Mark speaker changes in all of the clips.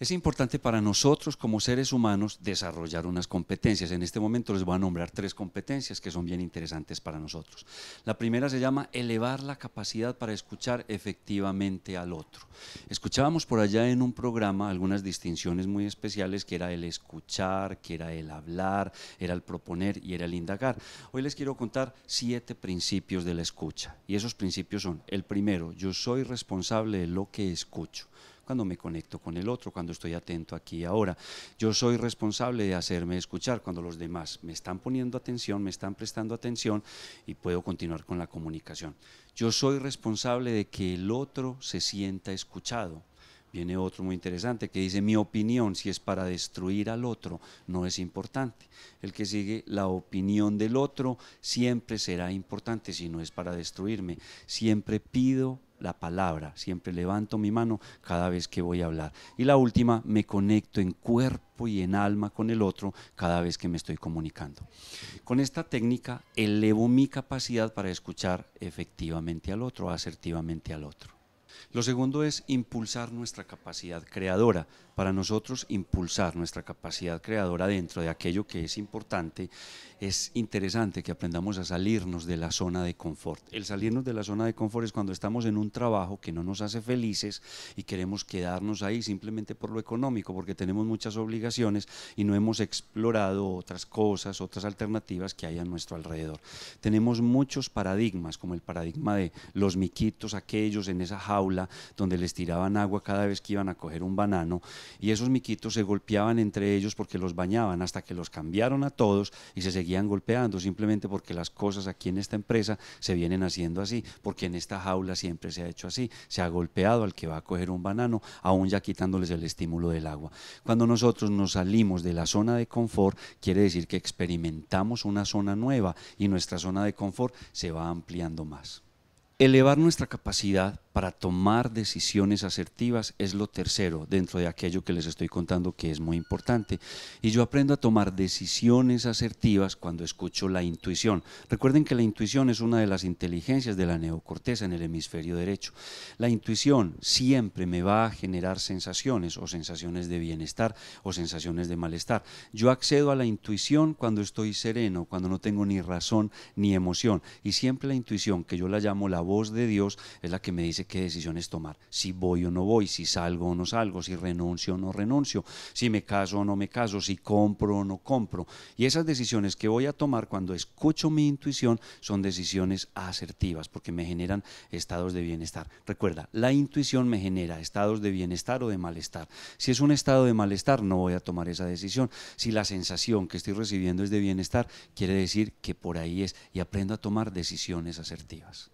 Speaker 1: es importante para nosotros como seres humanos desarrollar unas competencias. En este momento les voy a nombrar tres competencias que son bien interesantes para nosotros. La primera se llama elevar la capacidad para escuchar efectivamente al otro. Escuchábamos por allá en un programa algunas distinciones muy especiales que era el escuchar, que era el hablar, era el proponer y era el indagar. Hoy les quiero contar siete principios de la escucha y esos principios son el primero, yo soy responsable de lo que escucho cuando me conecto con el otro, cuando estoy atento aquí y ahora. Yo soy responsable de hacerme escuchar cuando los demás me están poniendo atención, me están prestando atención y puedo continuar con la comunicación. Yo soy responsable de que el otro se sienta escuchado. Viene otro muy interesante que dice, mi opinión, si es para destruir al otro, no es importante. El que sigue, la opinión del otro siempre será importante si no es para destruirme. Siempre pido la palabra. Siempre levanto mi mano cada vez que voy a hablar. Y la última, me conecto en cuerpo y en alma con el otro cada vez que me estoy comunicando. Con esta técnica elevo mi capacidad para escuchar efectivamente al otro, asertivamente al otro. Lo segundo es impulsar nuestra capacidad creadora. Para nosotros, impulsar nuestra capacidad creadora dentro de aquello que es importante, es interesante que aprendamos a salirnos de la zona de confort. El salirnos de la zona de confort es cuando estamos en un trabajo que no nos hace felices y queremos quedarnos ahí simplemente por lo económico, porque tenemos muchas obligaciones y no hemos explorado otras cosas, otras alternativas que hay a nuestro alrededor. Tenemos muchos paradigmas, como el paradigma de los miquitos, aquellos en esa jaula donde les tiraban agua cada vez que iban a coger un banano y esos miquitos se golpeaban entre ellos porque los bañaban hasta que los cambiaron a todos y se seguían golpeando simplemente porque las cosas aquí en esta empresa se vienen haciendo así, porque en esta jaula siempre se ha hecho así, se ha golpeado al que va a coger un banano, aún ya quitándoles el estímulo del agua. Cuando nosotros nos salimos de la zona de confort, quiere decir que experimentamos una zona nueva y nuestra zona de confort se va ampliando más. Elevar nuestra capacidad para tomar decisiones asertivas es lo tercero dentro de aquello que les estoy contando que es muy importante. Y yo aprendo a tomar decisiones asertivas cuando escucho la intuición. Recuerden que la intuición es una de las inteligencias de la neocorteza en el hemisferio derecho. La intuición siempre me va a generar sensaciones o sensaciones de bienestar o sensaciones de malestar. Yo accedo a la intuición cuando estoy sereno, cuando no tengo ni razón ni emoción. Y siempre la intuición, que yo la llamo la voz de Dios es la que me dice qué decisiones tomar, si voy o no voy, si salgo o no salgo, si renuncio o no renuncio, si me caso o no me caso, si compro o no compro. Y esas decisiones que voy a tomar cuando escucho mi intuición son decisiones asertivas porque me generan estados de bienestar. Recuerda, la intuición me genera estados de bienestar o de malestar. Si es un estado de malestar, no voy a tomar esa decisión. Si la sensación que estoy recibiendo es de bienestar, quiere decir que por ahí es y aprendo a tomar decisiones asertivas.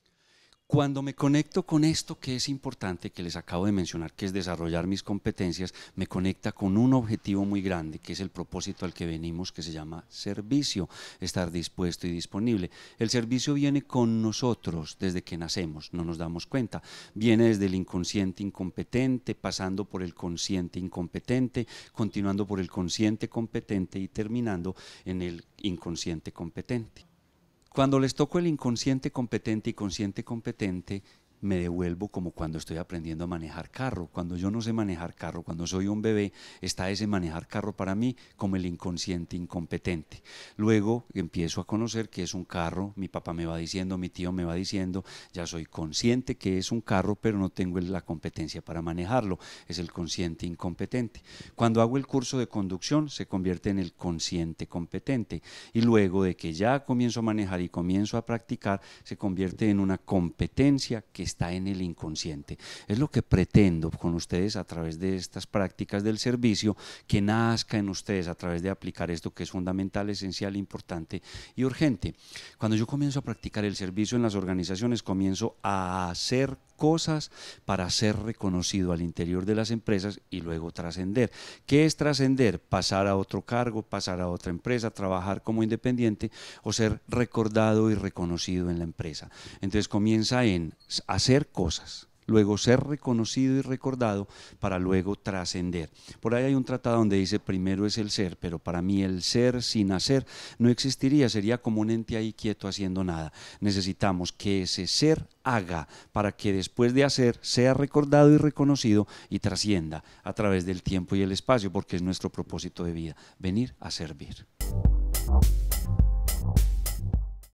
Speaker 1: Cuando me conecto con esto que es importante, que les acabo de mencionar, que es desarrollar mis competencias, me conecta con un objetivo muy grande, que es el propósito al que venimos, que se llama servicio, estar dispuesto y disponible. El servicio viene con nosotros desde que nacemos, no nos damos cuenta. Viene desde el inconsciente incompetente, pasando por el consciente incompetente, continuando por el consciente competente y terminando en el inconsciente competente. Cuando les tocó el inconsciente competente y consciente competente, me devuelvo como cuando estoy aprendiendo a manejar carro. Cuando yo no sé manejar carro, cuando soy un bebé, está ese manejar carro para mí como el inconsciente incompetente. Luego empiezo a conocer que es un carro, mi papá me va diciendo, mi tío me va diciendo, ya soy consciente que es un carro, pero no tengo la competencia para manejarlo. Es el consciente incompetente. Cuando hago el curso de conducción, se convierte en el consciente competente. Y luego de que ya comienzo a manejar y comienzo a practicar, se convierte en una competencia que está en el inconsciente. Es lo que pretendo con ustedes a través de estas prácticas del servicio, que nazca en ustedes a través de aplicar esto que es fundamental, esencial, importante y urgente. Cuando yo comienzo a practicar el servicio en las organizaciones, comienzo a hacer cosas para ser reconocido al interior de las empresas y luego trascender. ¿Qué es trascender? Pasar a otro cargo, pasar a otra empresa, trabajar como independiente o ser recordado y reconocido en la empresa. Entonces comienza en hacer cosas luego ser reconocido y recordado para luego trascender. Por ahí hay un tratado donde dice primero es el ser, pero para mí el ser sin hacer no existiría, sería como un ente ahí quieto haciendo nada. Necesitamos que ese ser haga para que después de hacer sea recordado y reconocido y trascienda a través del tiempo y el espacio, porque es nuestro propósito de vida, venir a servir.